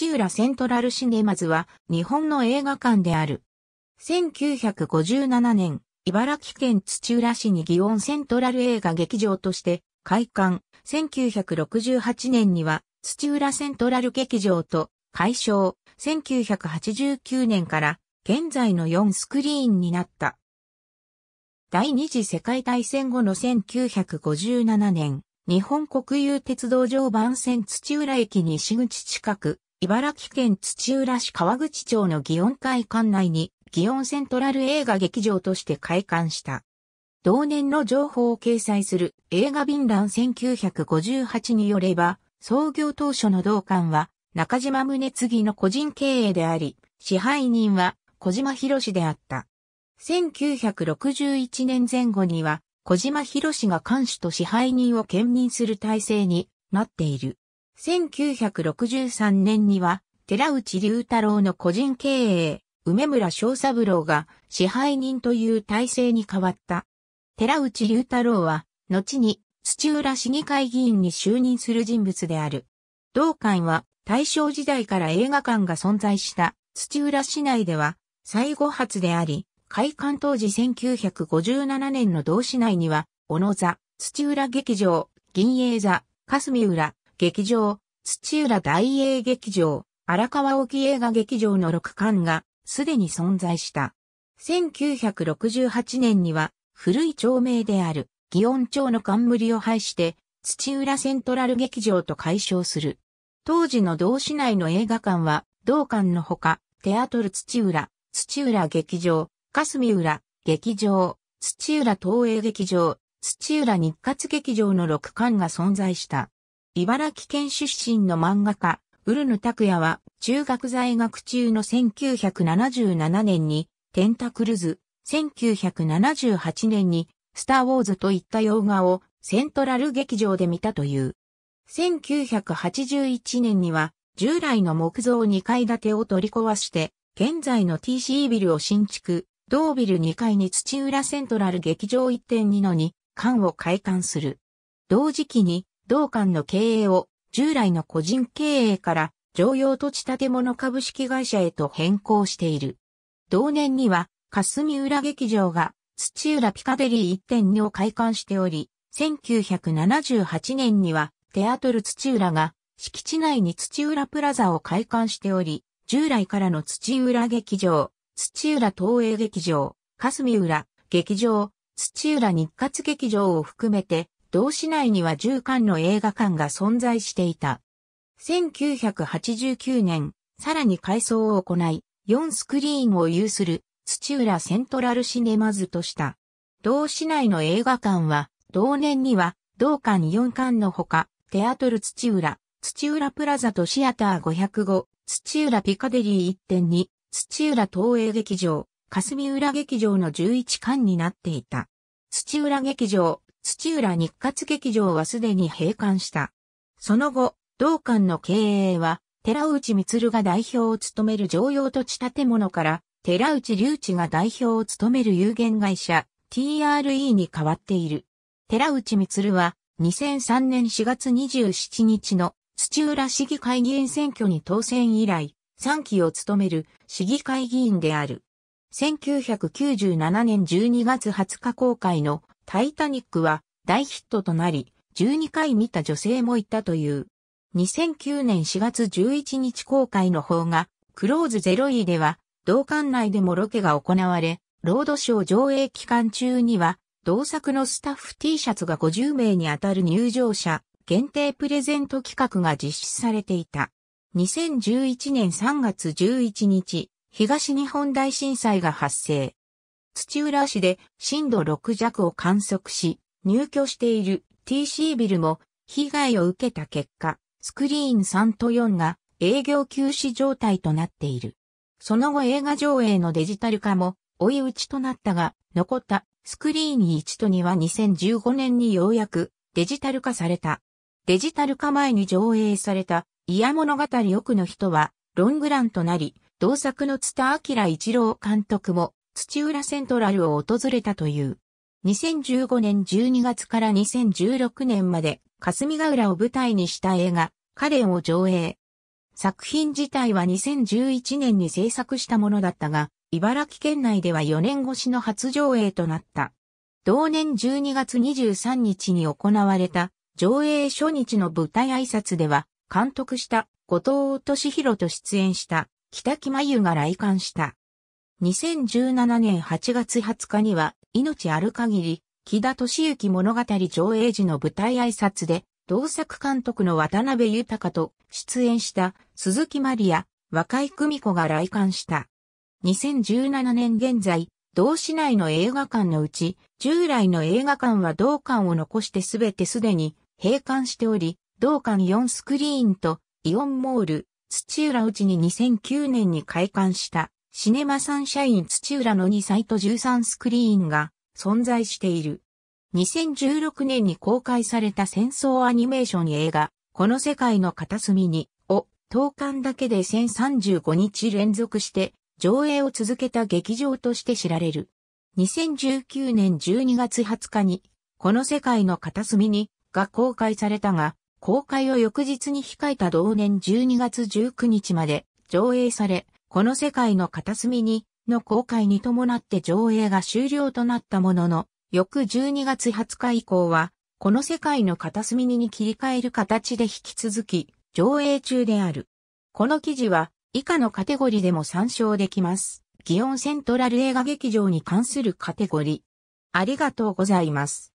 土浦セントラルシネマズは日本の映画館である。1957年、茨城県土浦市に祇園セントラル映画劇場として開館。1968年には土浦セントラル劇場と解消。1989年から現在の4スクリーンになった。第二次世界大戦後の1957年、日本国有鉄道常磐線土浦駅西口近く、茨城県土浦市川口町の祇園会館内に、祇園セントラル映画劇場として開館した。同年の情報を掲載する映画便覧1958によれば、創業当初の同館は中島宗次の個人経営であり、支配人は小島博士であった。1961年前後には、小島博士が館主と支配人を兼任する体制になっている。1963年には、寺内龍太郎の個人経営、梅村翔三郎が支配人という体制に変わった。寺内龍太郎は、後に土浦市議会議員に就任する人物である。同館は大正時代から映画館が存在した土浦市内では最後発であり、開館当時1957年の同市内には、小野座、土浦劇場、銀英座、霞浦、劇場、土浦大映劇場、荒川沖映画劇場の6館がすでに存在した。1968年には古い町名である祇園町の冠を廃して、土浦セントラル劇場と解消する。当時の同市内の映画館は、同館のほか、テアトル土浦、土浦劇場、霞浦、劇場、土浦東映劇場、土浦日活劇場の6館が存在した。茨城県出身の漫画家、ウルヌ拓也は、中学在学中の1977年に、テンタクルズ、1978年に、スター・ウォーズといった洋画を、セントラル劇場で見たという。1981年には、従来の木造2階建てを取り壊して、現在の TC ビルを新築、同ビル2階に土浦セントラル劇場1.2のに、館を開館する。同時期に、同館の経営を従来の個人経営から常用土地建物株式会社へと変更している。同年には霞浦劇場が土浦ピカデリー1.2を開館しており、1978年にはテアトル土浦が敷地内に土浦プラザを開館しており、従来からの土浦劇場、土浦東映劇場、霞浦劇場、土浦日活劇場を含めて同市内には10館の映画館が存在していた。1989年、さらに改装を行い、4スクリーンを有する土浦セントラルシネマズとした。同市内の映画館は、同年には、同館4館のほか、テアトル土浦、土浦プラザとシアター505、土浦ピカデリー1.2、土浦東映劇場、霞浦劇場の11館になっていた。土浦劇場、土浦日活劇場はすでに閉館した。その後、同館の経営は、寺内光が代表を務める常用土地建物から、寺内隆地が代表を務める有限会社、TRE に変わっている。寺内光は、2003年4月27日の土浦市議会議員選挙に当選以来、3期を務める市議会議員である。1997年12月20日公開のタイタニックは大ヒットとなり、12回見た女性もいたという。2009年4月11日公開の方が、クローズゼロイでは、同館内でもロケが行われ、ロードショー上映期間中には、同作のスタッフ T シャツが50名に当たる入場者限定プレゼント企画が実施されていた。2011年3月11日、東日本大震災が発生。土浦市で震度6弱を観測し、入居している TC ビルも被害を受けた結果、スクリーン3と4が営業休止状態となっている。その後映画上映のデジタル化も追い打ちとなったが、残ったスクリーン1と2は2015年にようやくデジタル化された。デジタル化前に上映された、イヤ物語奥の人は、ロングランとなり、同作の津田明一郎監督も、土浦セントラルを訪れたという。2015年12月から2016年まで霞ヶ浦を舞台にした映画、カレンを上映。作品自体は2011年に制作したものだったが、茨城県内では4年越しの初上映となった。同年12月23日に行われた上映初日の舞台挨拶では、監督した後藤敏弘と出演した北木真由が来館した。2017年8月20日には、命ある限り、木田敏之物語上映時の舞台挨拶で、同作監督の渡辺豊と出演した鈴木マリア、若井久美子が来館した。2017年現在、同市内の映画館のうち、従来の映画館は同館を残してすべてすでに閉館しており、同館4スクリーンとイオンモール、土浦内に2009年に開館した。シネマサンシャイン土浦の2サイト13スクリーンが存在している。2016年に公開された戦争アニメーション映画、この世界の片隅に、を、投函だけで1035日連続して上映を続けた劇場として知られる。2019年12月20日に、この世界の片隅に、が公開されたが、公開を翌日に控えた同年12月19日まで上映され、この世界の片隅に、の公開に伴って上映が終了となったものの、翌12月20日以降は、この世界の片隅にに切り替える形で引き続き、上映中である。この記事は、以下のカテゴリーでも参照できます。祇園セントラル映画劇場に関するカテゴリー。ありがとうございます。